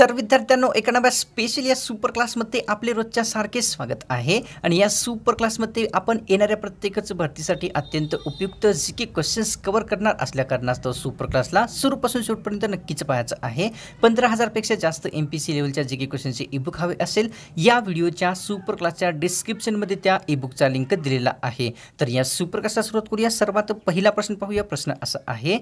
तर विद्यार्थ्यांनो एकानाव्या स्पेशल या सुपर क्लासमध्ये आपले रोजच्या सारखे स्वागत आहे आणि या सुपर क्लासमध्ये आपण येणाऱ्या प्रत्येकच भरतीसाठी अत्यंत उपयुक्त जी की क्वेश्चन्स कव्हर करणार असल्या कारणास्तव सुपर क्लासला सुरूपासून शेवटपर्यंत नक्कीच पाहायचं आहे पंधरा हजारपेक्षा जास्त एम पी सी लेवलच्या जी की क्वेश्चनचे ईबुक हवे असेल या व्हिडिओच्या सुपर क्लासच्या डिस्क्रिप्शनमध्ये त्या ईबुकचा लिंक दिलेला आहे तर या सुपर क्लासला सुरुवात करूया सर्वात पहिला प्रश्न पाहूया प्रश्न असा आहे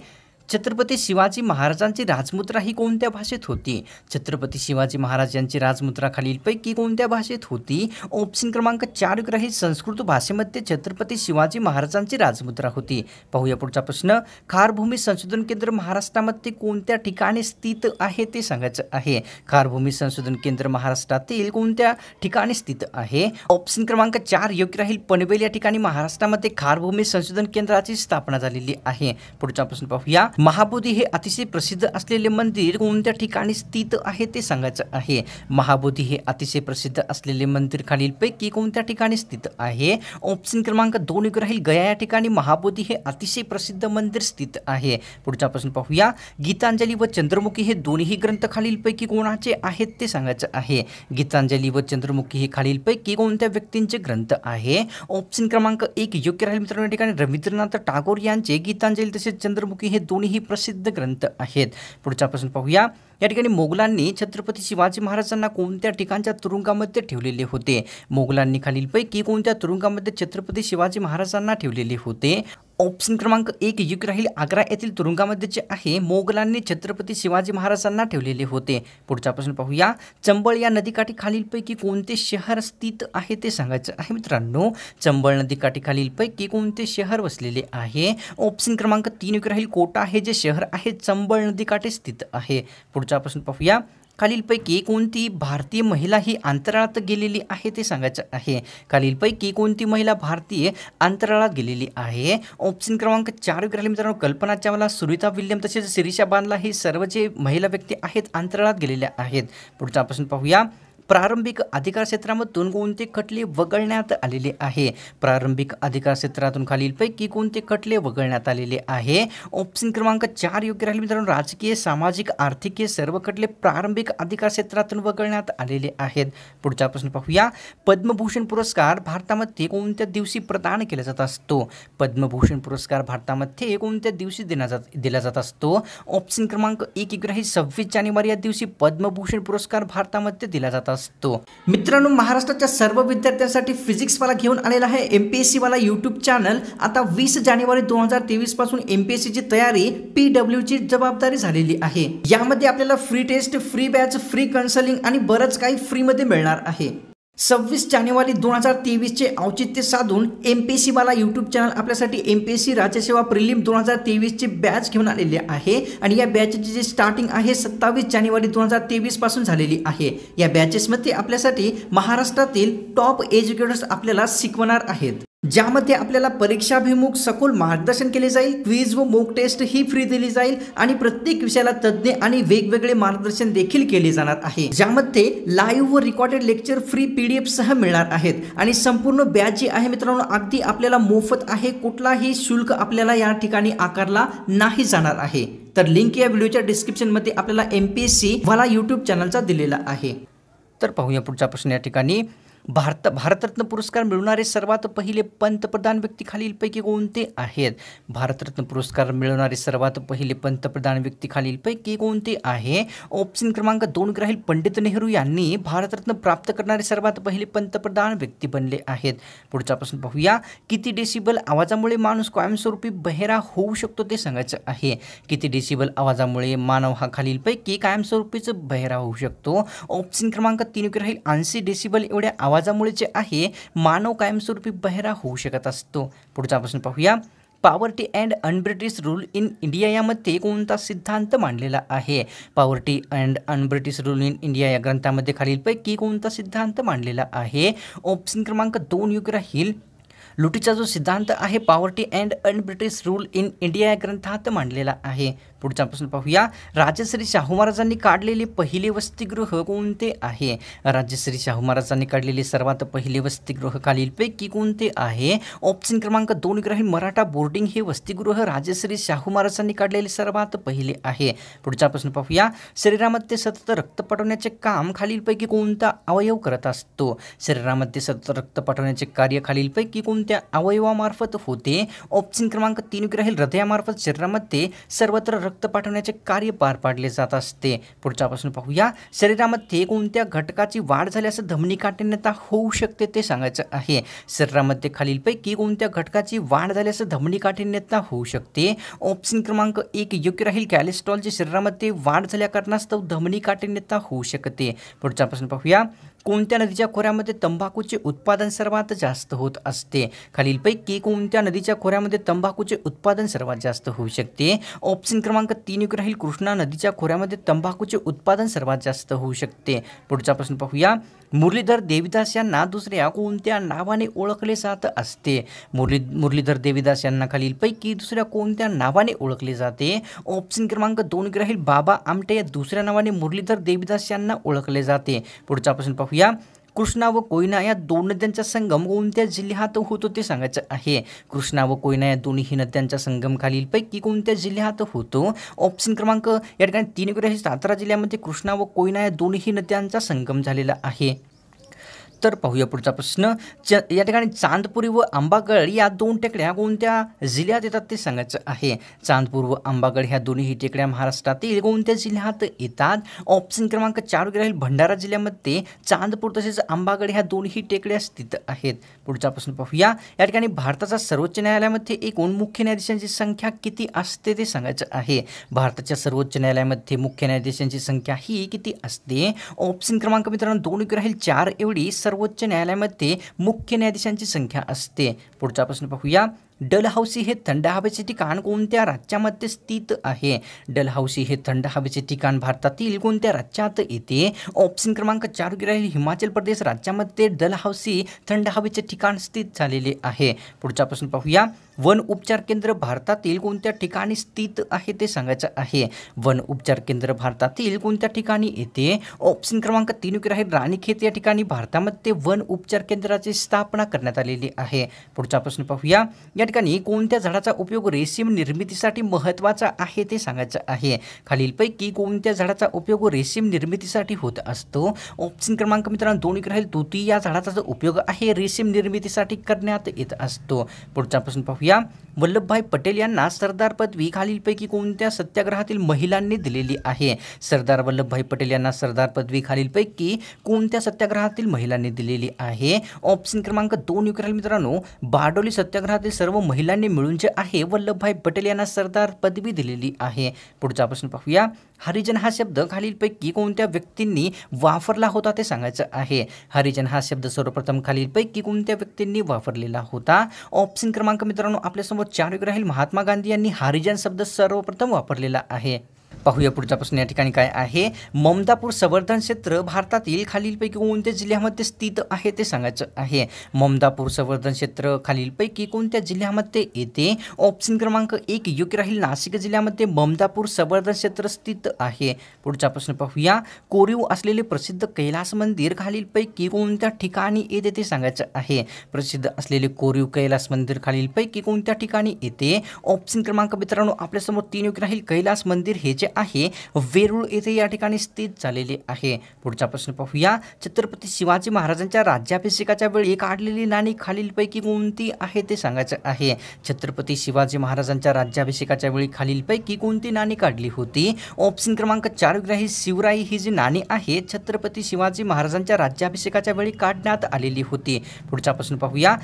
छत्रपती शिवाजी महाराजांची राजमुद्रा ही कोणत्या भाषेत होती छत्रपती शिवाजी महाराज यांची राजमुद्रा खालीलपैकी कोणत्या भाषेत होती ऑप्शन क्रमांक चार ग्रही संस्कृत भाषेमध्ये छत्रपती शिवाजी महाराजांची राजमुद्रा होती पाहूया पुढचा प्रश्न खारभूमी संशोधन केंद्र महाराष्ट्रामध्ये कोणत्या ठिकाणी स्थित आहे ते सांगायचं आहे खारभूमी संशोधन केंद्र महाराष्ट्रातील कोणत्या ठिकाणी स्थित आहे ऑप्शन क्रमांक चार योग्य राहील पनवेल या ठिकाणी महाराष्ट्रामध्ये खारभूमी संशोधन केंद्राची स्थापना झालेली आहे पुढचा प्रश्न पाहूया महाबोधी हे अतिशय प्रसिद्ध असलेले मंदिर कोणत्या ठिकाणी स्थित आहे ते सांगायचं आहे महाबोधी हे अतिशय प्रसिद्ध असलेले मंदिर खालीलपैकी कोणत्या ठिकाणी स्थित आहे ऑप्शन क्रमांक दोन राहील गया या ठिकाणी महाबोधी हे अतिशय प्रसिद्ध मंदिर स्थित आहे पुढचा प्रश्न पाहूया गीतांजली व चंद्रमुखी हे दोन्ही ग्रंथ खालीलपैकी कोणाचे आहेत ते सांगायचं आहे गीतांजली व चंद्रमुखी हे खालीलपैकी कोणत्या व्यक्तींचे ग्रंथ आहे ऑप्शन क्रमांक एक योग्य राहील मित्रांनो ठिकाणी रवींद्रनाथ टागोर यांचे गीतांजली तसेच चंद्रमुखी हे दोन्ही ही प्रसिद्ध ग्रंथ आहेत पुढच्या प्रश्न पाहूया या ठिकाणी मोगलांनी छत्रपती शिवाजी महाराजांना कोणत्या ठिकाणच्या तुरुंगामध्ये ठेवलेले होते मोगलांनी खालीलपैकी कोणत्या तुरुंगामध्ये छत्रपती शिवाजी महाराजांना ठेवलेले होते ऑप्शन क्रमांक एक युग राहील आग्रा येथील तुरुंगामध्ये जे आहे मोगलांनी छत्रपती शिवाजी महाराजांना ठेवलेले होते पुढचा प्रश्न पाहूया चंबळ या नदीकाठी खालीलपैकी कोणते शहर स्थित आहे ते सांगायचं आहे मित्रांनो चंबळ नदीकाठी खालीलपैकी कोणते शहर वसलेले आहे ऑप्शन क्रमांक तीन युग राहील कोटा हे जे शहर आहे चंबळ नदीकाठी स्थित आहे पुढचा प्रश्न पाहूया खालीलपैकी कोणती भारतीय महिला ही अंतराळात गेलेली आहे ते सांगायचं आहे खालीलपैकी कोणती महिला भारतीय अंतराळात गेलेली आहे ऑप्शन क्रमांक चार राहिले मित्रांनो कल्पना चावला सुरिता विल्यम तसेच सिरीशा बांधला हे सर्व जे महिला व्यक्ती आहेत अंतराळात गेलेल्या आहेत पुढचा प्रश्न पाहूया प्रारंभिक अधिकार क्षेत्रामधून कोणते खटले वगळण्यात आलेले आहे प्रारंभिक अधिकार क्षेत्रातून खालीलपैकी कोणते खटले वगळण्यात आलेले आहे ऑप्शन क्रमांक चार योग्य राहील मित्रांनो राजकीय सामाजिक आर्थिक सर्व खटले प्रारंभिक अधिकार क्षेत्रातून वगळण्यात आलेले आहेत पुढचा प्रश्न पाहूया पद्मभूषण पुरस्कार भारतामध्ये कोणत्या दिवशी प्रदान केला जात असतो पद्मभूषण पुरस्कार भारतामध्ये कोणत्या दिवशी दिला जात दिला जात असतो ऑप्शन क्रमांक एक योग्य राहील सव्वीस जानेवारी या दिवशी पद्मभूषण पुरस्कार भारतामध्ये दिला जात असतो मित्रांनो महाराष्ट्राच्या सर्व विद्यार्थ्यांसाठी फिजिक्सवाला घेऊन आलेला आहे M P S YouTube channel आता वीस जानेवारी दोन हजार पासून एम पी एस तयारी पी ची जबाबदारी झालेली आहे यामध्ये आपल्याला free test free batch free consulting आणि बरंच काही फ्रीमध्ये मिळणार आहे सव्वीस जानेवारी दोन हजार तेवीसचे औचित्य साधून एम पी सी बाला यूट्यूब चॅनल आपल्यासाठी एम पी एस सी राज्यसेवा प्रिलिम दोन हजार तेवीसचे बॅच घेऊन आलेले आहे आणि या बॅचची जी स्टार्टिंग आहे सत्तावीस जानेवारी दोन हजार तेवीसपासून झालेली आहे या बॅचेसमध्ये आपल्यासाठी महाराष्ट्रातील टॉप एज्युकेटर्स आपल्याला शिकवणार आहेत ज्यामध्ये आपल्याला परीक्षाभिमुख सखोल मार्गदर्शन केले जाईल क्वीज व मोक टेस्ट ही फ्री दिली जाईल आणि प्रत्येक विषयाला तज्ज्ञ आणि वेगवेगळे मार्गदर्शन देखील केले जाणार आहे ज्यामध्ये लाईव्ह व रिकॉर्डेड लेक्चर फ्री पीडीएफ सह मिळणार आहेत आणि संपूर्ण बॅच जी आहे मित्रांनो अगदी आपल्याला मोफत आहे कुठलाही शुल्क आपल्याला या ठिकाणी आकारला नाही जाणार आहे तर लिंक या व्हिडिओच्या डिस्क्रिप्शनमध्ये आपल्याला एम पी एस सी वाला यूट्यूब चॅनलचा दिलेला आहे तर पाहूया पुढचा प्रश्न या ठिकाणी भारत भारतरत्न पुरस्कार मिळवणारे सर्वात पहिले पंतप्रधान व्यक्ती खालीलपैकी कोणते आहेत भारतरत्न पुरस्कार मिळवणारे सर्वात पहिले पंतप्रधान व्यक्ती खालीलपैकी कोणते आहे ऑप्शन क्रमांक दोन राहील पंडित नेहरू यांनी भारतरत्न प्राप्त करणारे सर्वात पहिले पंतप्रधान व्यक्ती बनले आहेत पुढचा प्रश्न पाहूया किती डेसिबल आवाजामुळे माणूस कायमस्वरूपी बहेरा होऊ शकतो ते सांगायचं आहे किती डेसिबल आवाजामुळे मानव हा खालीलपैकी कायमस्वरूपीच बहेरा होऊ शकतो ऑप्शन क्रमांक तीन राहील ऐंशी डेसिबल एवढ्या आवाज आवाजामुळे जे आहे मानव कायमस्वरूपी बहिरा होऊ शकत असतो पुढचा प्रश्न पाहूया poverty and unbritish rule in India यामध्ये कोणता सिद्धांत मांडलेला आहे poverty and unbritish rule in India या ग्रंथामध्ये खालीलपैकी कोणता सिद्धांत मांडलेला आहे ऑप्शन क्रमांक दोन युग राहील लुटीचा जो सिद्धांत आहे poverty and unbritish rule in India या ग्रंथात मांडलेला आहे पुढचा प्रश्न पाहूया राजश्री शाहू महाराजांनी काढलेले पहिले वसतिगृह कोणते आहे राज्यश्री शाहू महाराजांनी काढलेले सर्वात पहिले वसतिगृह खालीलपैकी कोणते आहे ऑप्शन क्रमांक दोन ग्रह मराठा बोर्डिंग हे वसतिगृह राजश्री शाहू महाराजांनी काढलेले सर्वात पहिले आहे पुढचा प्रश्न पाहूया शरीरामध्ये सतत रक्त पटवण्याचे काम खालीलपैकी कोणता अवयव करत असतो शरीरामध्ये सतत रक्त पटवण्याचे कार्य खालीलपैकी कोणत्या अवयवामार्फत होते ऑप्शन क्रमांक तीन ग्रह हृदयामार्फत शरीरामध्ये सर्वत्र रक्त पाठवण्याचे कार्य पार पाडले जात असते पुढच्यापासून पाहूया शरीरामध्ये कोणत्या घटकाची वाढ झाल्यास काठिण्यता होऊ शकते ते सांगायचं आहे शरीरामध्ये खालीलपैकी कोणत्या घटकाची वाढ झाल्यास काठिण्यता होऊ शकते ऑप्शन क्रमांक एक योग्य राहील कॅलेस्ट्रॉलची शरीरामध्ये वाढ झाल्या कारणास्तव काठिण्यता होऊ शकते पुढचा प्रश्न पाहूया कोणत्या नदीच्या खोऱ्यामध्ये तंबाखूचे उत्पादन सर्वात जास्त होत असते खालीलपैकी कोणत्या नदीच्या खोऱ्यामध्ये तंबाखूचे उत्पादन सर्वात जास्त होऊ शकते ऑप्शन क्रमांक तीन योग्य राहील कृष्णा नदीच्या खोऱ्यामध्ये तंबाखूचे उत्पादन सर्वात जास्त होऊ शकते पुढचा प्रश्न पाहूया मुरलीधर देवीदास यांना दुसऱ्या कोणत्या नावाने ओळखले जात असते मुरली मुरलीधर देवीदास यांना खालीलपैकी दुसऱ्या कोणत्या नावाने ओळखले जाते ऑप्शन क्रमांक दोन ग्राहील बाबा आमटे या दुसऱ्या नावाने मुरलीधर देवीदास यांना ओळखले जाते पुढचा प्रश्न पाहूया या कृष्णा व कोयना या दोन नद्यांचा संगम कोणत्या जिल्ह्यात होतो ते सांगायचं आहे कृष्णा व कोयना या दोन्ही नद्यांचा संगम खालीलपैकी कोणत्या जिल्ह्यात होतो ऑप्शन क्रमांक या ठिकाणी तीन सातारा जिल्ह्यामध्ये कृष्णा व कोयना या दोन्ही नद्यांचा संगम झालेला आहे तर पाहूया पुढचा प्रश्न या ठिकाणी चांदपुरी व आंबागड या दोन टेकड्या कोणत्या जिल्ह्यात येतात ते सांगायचं आहे चांदपूर व आंबागड ह्या दोन्ही टेकड्या महाराष्ट्रातील कोणत्या जिल्ह्यात येतात ऑप्शन क्रमांक चार राहील भंडारा जिल्ह्यामध्ये चांदपूर तसेच आंबागड ह्या दोन्ही टेकड्या स्थित आहेत पुढचा प्रश्न पाहूया या ठिकाणी भारताच्या सर्वोच्च न्यायालयामध्ये एकूण मुख्य न्यायाधीशांची संख्या किती असते ते सांगायचं आहे भारताच्या सर्वोच्च न्यायालयामध्ये मुख्य न्यायाधीशांची संख्या ही किती असते ऑप्शन क्रमांक मित्रांनो दोन राहील चार एवढी सर्व सर्वोच्च न्यायालयामध्ये मुख्य न्यायाधीशांची संख्या असते पुढचा प्रश्न पाहूया डलहौसी हे थंड हवेचे ठिकाण कोणत्या राज्यामध्ये स्थित आहे डलहौसी हे थंड हवेचे ठिकाण भारतातील कोणत्या राज्यात येते ऑप्शन क्रमांक चार राहील हिमाचल प्रदेश राज्यामध्ये डलहौसी थंड हवेचे ठिकाण स्थित झालेले आहे पुढचा प्रश्न पाहूया वन उपचार केंद्र भारतातील कोणत्या ठिकाणी स्थित आहे ते सांगायचं आहे वन उपचार केंद्र भारतातील कोणत्या ठिकाणी येते ऑप्शन क्रमांक तीन राहील राणीखेत या ठिकाणी भारतामध्ये वन उपचार केंद्राची स्थापना करण्यात आलेली आहे पुढचा प्रश्न पाहूया ठिकाणी कोणत्या झाडाचा उपयोग रेशीम निर्मितीसाठी महत्वाचा आहे ते सांगायचं आहे खालीलपैकी कोणत्या झाडाचा उपयोग रेशीम निर्मितीसाठी होत असतो ऑप्शन क्रमांक मित्रांनो एक राहील तुती या झाडाचा जो उपयोग आहे रेशीम निर्मितीसाठी करण्यात येत असतो पुढचा प्रश्न पाहूया वल्लभभाई पटेल यांना सरदार पदवी खालीलपैकी कोणत्या सत्याग्रहातील महिलांनी दिलेली आहे सरदार वल्लभभाई पटेल यांना सरदार पदवी खालीलपैकी कोणत्या सत्याग्रहातील महिलांनी दिलेली आहे ऑप्शन क्रमांक दोन राहील मित्रांनो बारडोली सत्याग्रहातील सर्व महिलांनी मिळून जे आहे वल्लभभाई पटेल यांना सरदार पदवी दिलेली आहे पुढचा प्रश्न पाहूया हरिजन हा शब्द खालीलपैकी कोणत्या व्यक्तींनी वापरला होता ते सांगायचं आहे हरिजन हा शब्द सर्वप्रथम खालीलपैकी कोणत्या व्यक्तींनी वापरलेला होता ऑप्शन क्रमांक मित्रांनो आपल्यासमोर चार राहील महात्मा गांधी यांनी हरिजन शब्द सर्वप्रथम वापरलेला आहे पाहूया पुढचा प्रश्न या ठिकाणी काय आहे ममदापूर संवर्धन क्षेत्र भारतातील खालीलपैकी कोणत्या जिल्ह्यामध्ये स्थित आहे ते सांगायचं आहे ममदापूर संवर्धन क्षेत्र खालीलपैकी कोणत्या जिल्ह्यामध्ये येते ऑप्शन क्रमांक एक योग्य राहील नाशिक जिल्ह्यामध्ये ममदापूर संवर्धन क्षेत्र स्थित आहे पुढचा प्रश्न पाहूया कोरीव असलेले प्रसिद्ध कैलास मंदिर खालीलपैकी कोणत्या ठिकाणी येते ते सांगायचं आहे प्रसिद्ध असलेले कोरीव कैलास मंदिर खालीलपैकी कोणत्या ठिकाणी येते ऑप्शन क्रमांक मित्रांनो आपल्यासमोर तीन योग्य राहील कैलास मंदिर हे जे आहे वेरूळ येथे या ठिकाणी स्थित झालेले आहे पुढचा प्रश्न पाहूया छत्रपती शिवाजी महाराजांच्या राज्याभिषेकाच्या वेळी काढलेली नाणी खालीलपैकी कोणती आहे ते सांगायचं आहे छत्रपती शिवाजी महाराजांच्या राज्याभिषेकाच्या वेळी खालीलपैकी कोणती नाणी काढली होती ऑप तपसीन क्रमांक चार ग्रही शिवराई ही जी नाणी आहे छत्रपती शिवाजी महाराजांच्या राज्याभिषेकाच्या वेळी काढण्यात आलेली होती पुढच्या प्रश्न पाहूया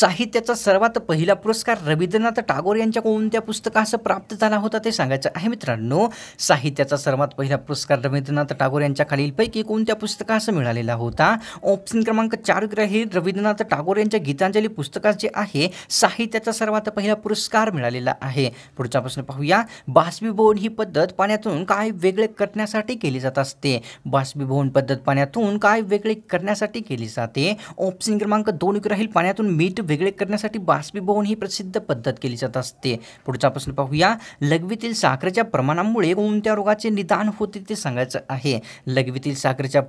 साहित्याचा सर्वात पहिला पुरस्कार रवींद्रनाथ टागोर यांच्या कोणत्या पुस्तकास प्राप्त झाला होता ते सांगायचं आहे मित्रांनो साहित्याचा सर्वात पहिला पुरस्कार रवींद्रनाथ टागोर यांच्या खालीलपैकी कोणत्या पुस्तकास मिळालेला होता ऑप्शन क्रमांक चार ग्राही रवींद्रनाथ टागोर यांच्या गीतांजली पुस्तकास जे आहे साहित्याचा सर्वात पहिला पुरस्कार मिळालेला आहे पुढचा प्रश्न पाहूया बाष्पीभवन ही पद्धत पाण्यातून काय वेगळे करण्यासाठी केली जात असते बाष्पीभवन पद्धत पाण्यातून काय वेगळे करण्यासाठी केली जाते ऑप्शन क्रमांक दोन राहील पाण्यातून मीठ वेगळे करण्यासाठी बाष्पीभवन ही प्रसिद्ध पद्धत केली जात असते पुढचा प्रश्न पाहूया लघवीतील साखरेच्या प्रमाणामुळे कोणत्या रोगाचे निदान होते ते सांगायचं आहे लघवीतील साखरेच्या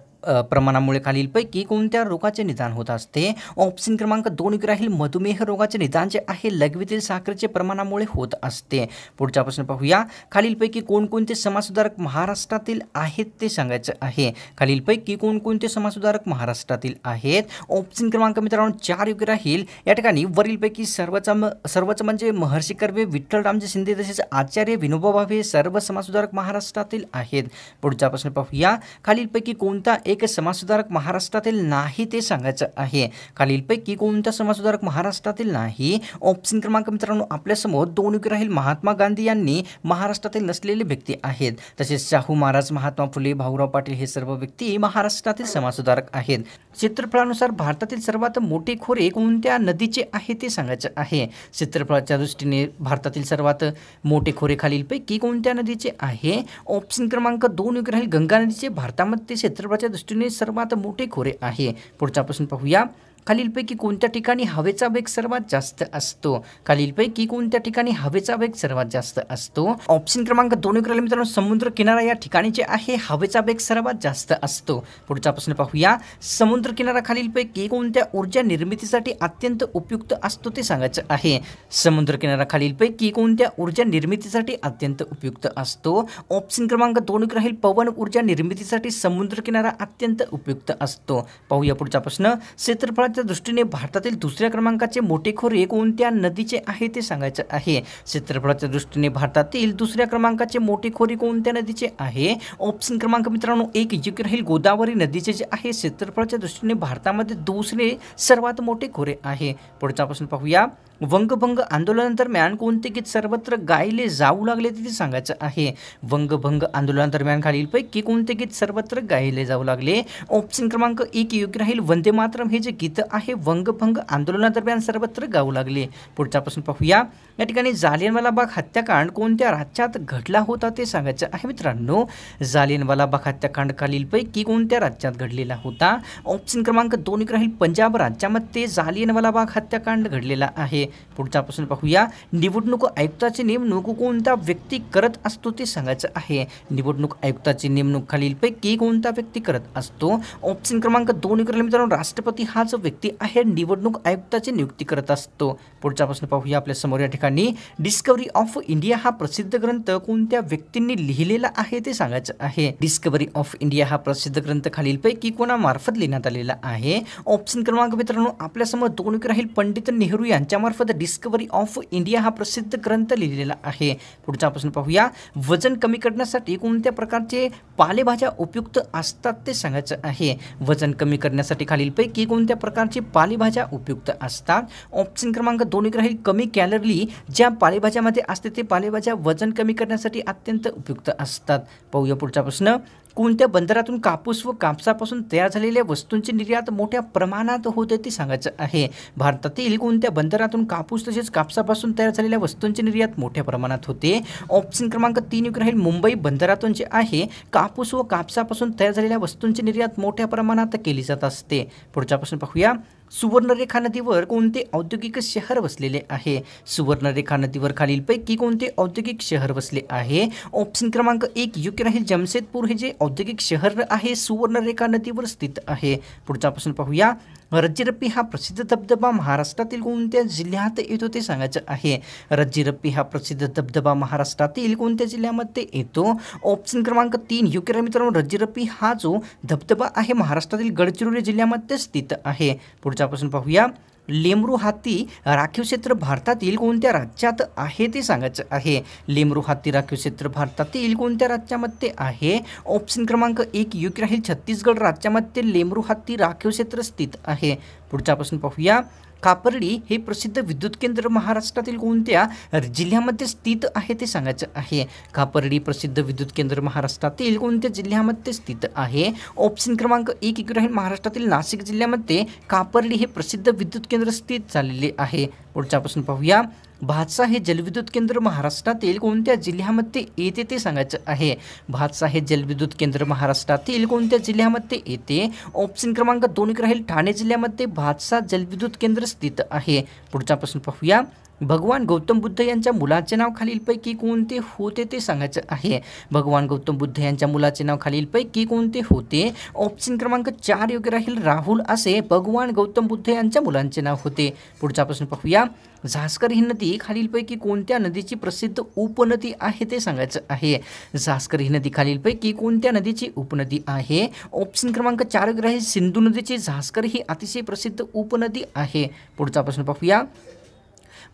प्रमाणामुळे खालीलपैकी कोणत्या रोगाचे निदान होत असते ऑप्शन क्रमांक दोन राहील मधुमेह रोगाचे निदान जे आहे लघवीतील साखरेचे प्रमाणामुळे होत असते पुढचा प्रश्न पाहूया खालीलपैकी कोणकोणते समाजसुधारक महाराष्ट्रातील आहेत ते सांगायचं आहे खालीलपैकी कोणकोणते समाजसुधारक महाराष्ट्रातील आहेत ऑप्शन क्रमांक मित्रांनो चार योग्य राहील या ठिकाणी वरीलपैकी सर्वच सर्वच म्हणजे महर्षी कर्वे रामजी शिंदे तसेच आचार्य विनोबा भावे सर्व समाजसुधारक महाराष्ट्रातील आहेत पुढचा प्रश्न पाहूया खालीलपैकी कोणता एक समाजसुधारक महाराष्ट्रातील नाही ते सांगायचं आहे खालीलपैकी कोणत्या समाजसुधारक महाराष्ट्रातील नाही ऑप्शन क्रमांक मित्रांनो आपल्यासमोर दोन उभे राहील महात्मा गांधी यांनी महाराष्ट्रातील नसलेले व्यक्ती आहेत तसेच शाहू महाराज महात्मा फुले भाऊराव पाटील हे सर्व व्यक्ती महाराष्ट्रातील समाजसुधारक आहेत चित्रफळानुसार भारतातील सर्वात मोठे खोरे कोणत्या नदीचे आहे ते सांगायचं आहे चित्रफळाच्या दृष्टीने भारतातील सर्वात मोठे खोरे खालीलपैकी कोणत्या नदीचे आहे ऑप्शन क्रमांक दोन राहील गंगा नदीचे भारतामध्ये क्षेत्रफळाच्या दृष्टीने सर्वात मोठे खोरे आहे पुढचा प्रश्न पाहूया खालीलपैकी कोणत्या ठिकाणी हवेचा वेग सर्वात जास्त असतो खालीलपैकी कोणत्या ठिकाणी हवेचा वेग सर्वात जास्त असतो ऑप्शन क्रमांक दोन करायला मित्रांनो समुद्र किनारा या ठिकाणी जे आहे हवेचा वेग सर्वात जास्त असतो पुढचा प्रश्न पाहूया समुद्र किनारा खालीलपैकी कोणत्या ऊर्जा निर्मितीसाठी अत्यंत उपयुक्त असतो ते सांगायचं आहे समुद्र किनारा खालीलपैकी कोणत्या ऊर्जा निर्मितीसाठी अत्यंत उपयुक्त असतो ऑप्शन क्रमांक दोन राहील पवन ऊर्जा निर्मितीसाठी समुद्र किनारा अत्यंत उपयुक्त असतो पाहूया पुढचा प्रश्न क्षेत्रफळात दृष्टीने भारतातील दुसऱ्या क्रमांकाचे मोठे खोरे कोणत्या नदीचे आहे ते सांगायचं आहे क्षेत्रफळाच्या दृष्टीने भारतातील दुसऱ्या क्रमांकाचे मोठे खोरे कोणत्या नदीचे आहे ऑप्शन क्रमांक मित्रांनो एक योग्य राहील गोदावरी नदीचे जे आहे क्षेत्रफळाच्या दृष्टीने भारतामध्ये दुसरे सर्वात मोठे खोरे आहे पुढचा प्रश्न पाहूया वंगभंग आंदोलनादरम्यान कोणते गीत सर्वत्र गायले जाऊ लागले ते सांगायचं आहे वंगभंग आंदोलनादरम्यान खालीलपैकी कोणते गीत सर्वत्र गायले जाऊ लागले ऑप्शन क्रमांक एक योग्य राहील वंदे मातरम हे जे गीत आहे वंगभंग आंदोलनादरम्यान सर्वत्र गाऊ लागले पुढच्या प्रश्न पाहूया या ठिकाणी जालियनवाला बाग हत्याकांड कोणत्या राज्यात घडला होता ते सांगायचं आहे मित्रांनो जालियनवाला बाग हत्याकांड खालीलपैकी कोणत्या राज्यात घडलेला होता ऑप्शन क्रमांक दोन राहील पंजाब राज्यामध्ये जालियनवाला बाग हत्याकांड घडलेला आहे पुढचा प्रश्न पाहूया निवडणूक आयुक्ताची नेमणूक कोणता व्यक्ती करत असतो ते सांगायचं आहे निवडणूक आयुक्ताची नेमणूक खालीलपैकी कोणता व्यक्ती करत असतो ऑप्शन क्रमांक दोन इकडे मित्रांनो राष्ट्रपती जो व्यक्ती आहे निवडणूक आयुक्ताची नियुक्ती करत असतो पुढचा प्रश्न पाहूया आपल्या समोर या ठिकाणी डिस्कवरी ऑफ इंडिया हा प्रसिद्ध ग्रंथ कोणत्या व्यक्तींनी लिहिलेला आहे ते सांगायचं आहे डिस्कवरी ऑफ इंडिया हा प्रसिद्ध ग्रंथ खालीलपैकी कोणामार्फत लिहिण्यात आलेला आहे ऑप्शन क्रमांक मित्रांनो समोर दोन राहील पंडित नेहरू यांच्यामार्फत for the discovery of India हा प्रसिद्ध ग्रंथ लिहिलेला आहे पुढचा प्रश्न पाहूया वजन कमी करण्यासाठी कोणत्या प्रकारचे पालेभाज्या उपयुक्त असतात ते सांगायचं आहे वजन कमी करण्यासाठी खालीलपैकी कोणत्या प्रकारचे पालेभाज्या उपयुक्त असतात ऑप्शन क्रमांक दोन एक राहील कमी कॅलरी ज्या पालेभाज्यामध्ये असते ते पालेभाज्या वजन कमी करण्यासाठी अत्यंत उपयुक्त असतात पाहूया पुढचा प्रश्न कोणत्या बंदरातून कापूस व कापसापासून तयार झालेल्या वस्तूंची निर्यात मोठ्या प्रमाणात होते ते सांगायचं आहे भारतातील कोणत्या बंदरातून कापूस तसेच कापसापासून तयार झालेल्या वस्तूंची निर्यात मोठ्या प्रमाणात होते ऑप्शन क्रमांक तीन युक्र राहील मुंबई बंदरातून जे आहे कापूस व कापसापासून तयार झालेल्या वस्तूंची निर्यात मोठ्या प्रमाणात केली जात असते पुढचा प्रश्न पाहूया सुवर्णरेखा नदीवर कोणते औद्योगिक शहर वसलेले आहे सुवर्णरेखा नदीवर खालीलपैकी कोणते औद्योगिक शहर वसले आहे ऑप्शन क्रमांक एक योग्य राहील जमशेदपूर हे जे औद्योगिक शहर आहे सुवर्णरेखा नदीवर स्थित आहे पुढचा प्रश्न पाहूया रज्जीरप्पी हा प्रसिद्ध धबधबा महाराष्ट्रातील कोणत्या जिल्ह्यात येतो ते सांगायचं आहे रज्जीरप्पी हा प्रसिद्ध धबधबा महाराष्ट्रातील कोणत्या जिल्ह्यामध्ये येतो ऑप्शन क्रमांक तीन योग्य मित्रांनो रज्जीरप्पी हा जो धबधबा आहे महाराष्ट्रातील गडचिरोली जिल्ह्यामध्ये स्थित आहे पुढचा प्रश्न पाहूया लेमरू हत्ती राखीव क्षेत्र भारतातील कोणत्या राज्यात आहे ते सांगायचं आहे लेमरू हत्ती राखीव क्षेत्र भारतातील कोणत्या राज्यामध्ये आहे ऑप्शन क्रमांक एक योग्य राहील छत्तीसगड राज्यामध्ये लेमरू हत्ती राखीव क्षेत्र स्थित आहे पुढचा प्रश्न पाहूया कापर्डी हे प्रसिद्ध विद्युत केंद्र महाराष्ट्रातील कोणत्या जिल्ह्यामध्ये स्थित आहे ते सांगायचं आहे कापर्डी प्रसिद्ध विद्युत केंद्र महाराष्ट्रातील कोणत्या जिल्ह्यामध्ये स्थित आहे ऑप्शन क्रमांक एक इकडे महाराष्ट्रातील नाशिक जिल्ह्यामध्ये कापर्डी हे प्रसिद्ध विद्युत केंद्र स्थित झालेले आहे पुढचा प्रश्न पाहूया भातसा हे जलविद्युत केंद्र महाराष्ट्रातील कोणत्या जिल्ह्यामध्ये येते ते सांगायचं आहे भातसा हे जलविद्युत केंद्र महाराष्ट्रातील कोणत्या जिल्ह्यामध्ये येते ऑप्शन क्रमांक दोन राहील ठाणे जिल्ह्यामध्ये भातसा जलविद्युत केंद्र स्थित आहे पुढचा प्रश्न पाहूया भगवान गौतम बुद्ध यांच्या मुलाचे नाव खालीलपैकी कोणते होते ते सांगायचं आहे भगवान गौतम बुद्ध यांच्या मुलाचे नाव खालीलपैकी कोणते होते ऑप्शन क्रमांक चार योग्य राहील राहुल असे भगवान गौतम बुद्ध यांच्या मुलांचे नाव होते पुढचा प्रश्न पाहूया झास्कर ही नदी खालीलपैकी कोणत्या नदीची प्रसिद्ध उपनदी आहे ते सांगायचं आहे झास्कर ही नदी खालीलपैकी कोणत्या नदीची उपनदी आहे ऑप्शन क्रमांक चार योग्य राहील सिंधू नदीची झास्कर ही अतिशय प्रसिद्ध उपनदी आहे पुढचा प्रश्न पाहूया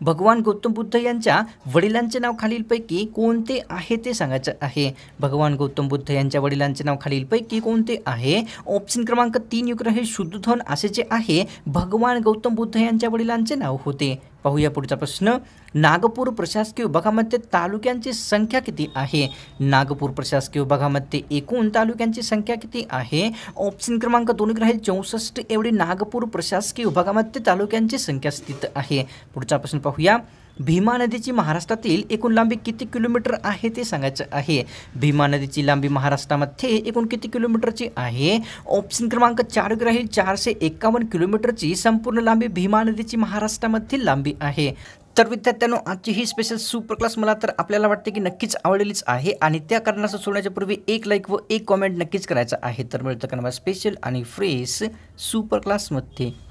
भगवान गौतम बुद्ध यांच्या वडिलांचे नाव खालीलपैकी कोणते आहे ते सांगायचं आहे भगवान गौतम बुद्ध यांच्या वडिलांचे नाव खालीलपैकी कोणते आहे ऑप्शन क्रमांक तीन युग्र हे शुद्धधन असे जे आहे भगवान गौतम बुद्ध यांच्या वडिलांचे नाव होते पाहूया पुढचा प्रश्न नागपूर प्रशासकीय विभागामध्ये तालुक्यांची संख्या किती आहे नागपूर प्रशासकीय विभागामध्ये एकूण तालुक्यांची संख्या किती आहे ऑप्शन क्रमांक दोन राहील चौसष्ट एवढी नागपूर प्रशासकीय विभागामध्ये तालुक्यांची संख्या स्थित आहे पुढचा प्रश्न पाहूया भीमा नदीची महाराष्ट्रातील एकूण लांबी किती किलोमीटर आहे ते सांगायचं आहे भीमा नदीची लांबी महाराष्ट्रामध्ये एकूण किती किलोमीटरची आहे ऑप्शन क्रमांक चार राहील चारशे एकावन्न किलोमीटरची संपूर्ण लांबी भीमा नदीची महाराष्ट्रामध्ये लांबी आहे तर विद्यार्थ्यांनो आजची ही स्पेशल सुपर क्लास मला तर आपल्याला वाटते की नक्कीच आवडलेलीच आहे आणि त्या कारणाचं सोडण्याच्या पूर्वी एक लाईक व एक कॉमेंट नक्कीच करायचं आहे तर मिळतं कारण स्पेशल आणि फ्रेश सुपर क्लासमध्ये